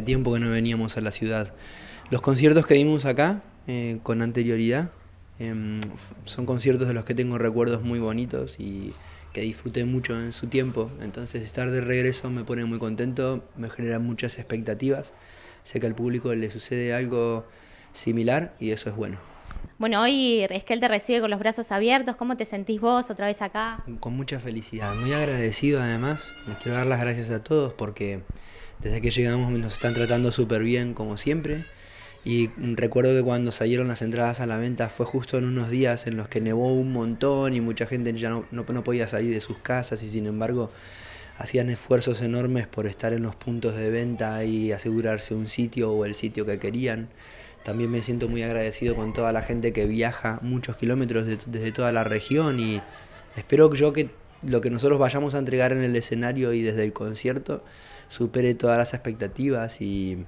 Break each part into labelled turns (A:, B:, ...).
A: tiempo que no veníamos a la ciudad. Los conciertos que dimos acá, eh, con anterioridad, em, son conciertos de los que tengo recuerdos muy bonitos y que disfruté mucho en su tiempo. Entonces estar de regreso me pone muy contento, me genera muchas expectativas. Sé que al público le sucede algo similar y eso es bueno.
B: Bueno, hoy es que él te recibe con los brazos abiertos. ¿Cómo te sentís vos otra vez acá?
A: Con mucha felicidad, muy agradecido además. Les quiero dar las gracias a todos porque desde que llegamos nos están tratando súper bien como siempre. Y recuerdo que cuando salieron las entradas a la venta fue justo en unos días en los que nevó un montón y mucha gente ya no, podía salir de sus casas y sin embargo hacían esfuerzos enormes por estar en los puntos de venta y asegurarse un sitio o el sitio que querían. También me siento muy agradecido con toda la gente que viaja muchos kilómetros desde toda la región y espero yo que lo que nosotros vayamos a entregar en el escenario y desde el concierto supere todas las expectativas y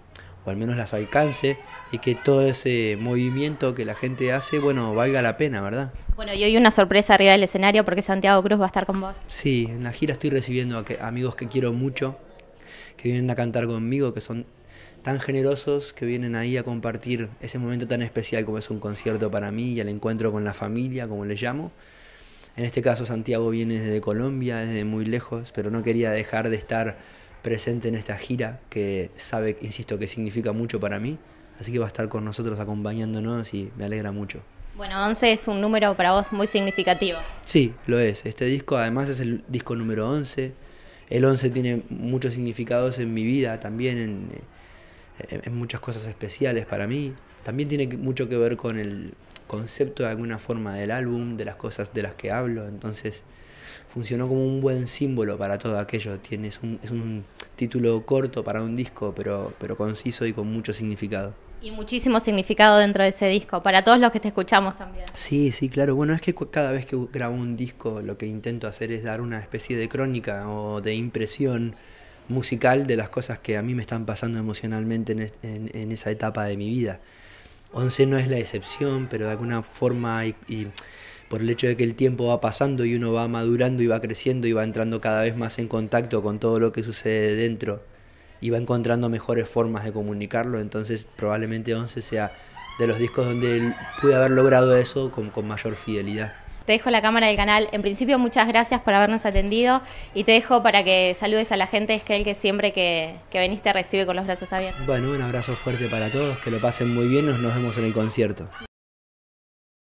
A: o al menos las alcance y que todo ese movimiento que la gente hace, bueno, valga la pena, ¿verdad?
B: Bueno, y hoy una sorpresa arriba del escenario porque Santiago Cruz va a estar con vos.
A: Sí, en la gira estoy recibiendo amigos que quiero mucho, que vienen a cantar conmigo, que son tan generosos que vienen ahí a compartir ese momento tan especial como es un concierto para mí y el encuentro con la familia, como les llamo. En este caso Santiago viene desde Colombia, desde muy lejos, pero no quería dejar de estar presente en esta gira que sabe, insisto, que significa mucho para mí. Así que va a estar con nosotros acompañándonos y me alegra mucho.
B: Bueno, 11 es un número para vos muy significativo.
A: Sí, lo es. Este disco además es el disco número 11. El 11 tiene muchos significados en mi vida también, en, eh, en muchas cosas especiales para mí. También tiene mucho que ver con el, concepto de alguna forma del álbum, de las cosas de las que hablo, entonces funcionó como un buen símbolo para todo aquello. Tienes un, es un título corto para un disco, pero, conciso y con mucho significado.
B: Y muchísimo significado dentro de ese disco, para todos los que te escuchamos también.
A: Sí, sí, claro. Bueno, es que cada vez que grabo un disco lo que intento hacer es dar una especie de crónica o de impresión musical de las cosas que a mí me están pasando emocionalmente en esa etapa de mi vida. Once no es la excepción, pero de alguna forma y, por el hecho de que el tiempo va pasando y uno va madurando y va creciendo y va entrando cada vez más en contacto con todo lo que sucede dentro y va encontrando mejores formas de comunicarlo, entonces probablemente 11 sea de los discos donde pude haber logrado eso con mayor fidelidad.
B: Te dejo la cámara del canal. En principio, muchas gracias por habernos atendido y te dejo para que saludes a la gente, es que el que siempre que, que recibe con los brazos abiertos.
A: Bueno, un abrazo fuerte para todos, que lo pasen muy bien, nos, nos vemos en el concierto.